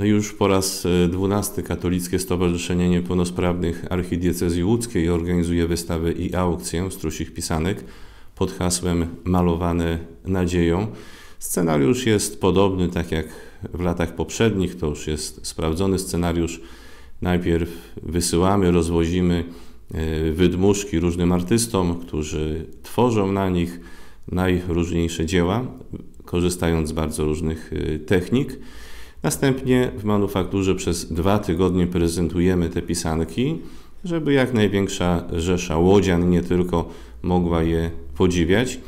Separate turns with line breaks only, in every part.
Już po raz e, dwunasty Katolickie Stowarzyszenie Niepełnosprawnych Archidiecezji Łódzkiej organizuje wystawę i aukcję strusich pisanek pod hasłem Malowane nadzieją. Scenariusz jest podobny, tak jak w latach poprzednich, to już jest sprawdzony scenariusz. Najpierw wysyłamy, rozwozimy e, wydmuszki różnym artystom, którzy tworzą na nich najróżniejsze dzieła, korzystając z bardzo różnych e, technik. Następnie w manufakturze przez dwa tygodnie prezentujemy te pisanki, żeby jak największa rzesza łodzian nie tylko mogła je podziwiać.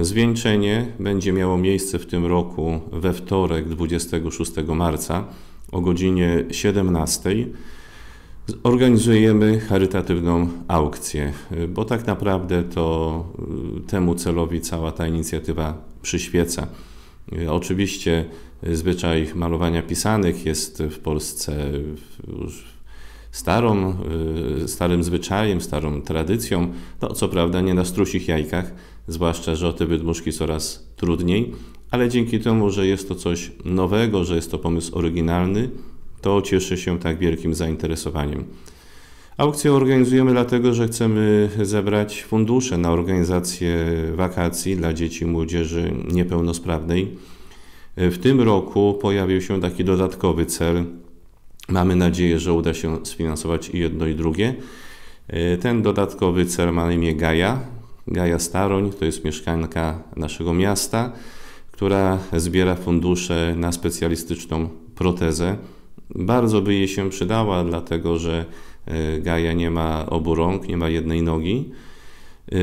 Zwieńczenie będzie miało miejsce w tym roku we wtorek 26 marca o godzinie 17. Organizujemy charytatywną aukcję, bo tak naprawdę to y, temu celowi cała ta inicjatywa przyświeca. E, oczywiście e, zwyczaj malowania pisanych jest w Polsce już starą, e, starym zwyczajem, starą tradycją. No, co prawda nie na strusich jajkach, zwłaszcza, że o te wydmuszki coraz trudniej, ale dzięki temu, że jest to coś nowego, że jest to pomysł oryginalny, to cieszy się tak wielkim zainteresowaniem. Aukcję organizujemy dlatego, że chcemy zebrać fundusze na organizację wakacji dla dzieci i młodzieży niepełnosprawnej. W tym roku pojawił się taki dodatkowy cel. Mamy nadzieję, że uda się sfinansować i jedno i drugie. E, ten dodatkowy cel ma na imię Gaja. Gaja Staroń to jest mieszkanka naszego miasta, która zbiera fundusze na specjalistyczną protezę. Bardzo by jej się przydała, dlatego że E, Gaja nie ma obu rąk, nie ma jednej nogi. E,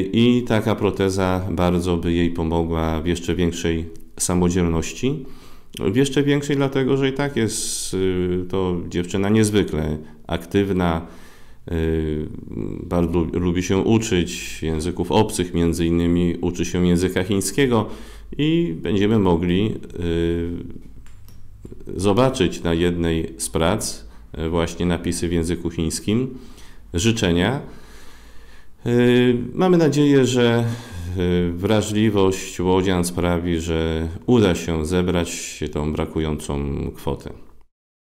I taka proteza bardzo by jej pomogła w jeszcze większej samodzielności. W jeszcze większej, dlatego że i tak jest y, to dziewczyna niezwykle aktywna, y, bardzo lubi się uczyć języków obcych, między innymi uczy się języka chińskiego i będziemy mogli y, zobaczyć na jednej z prac E, właśnie napisy w języku chińskim, życzenia. E, mamy nadzieję, że e, wrażliwość łodzian sprawi, że uda się zebrać tą brakującą kwotę.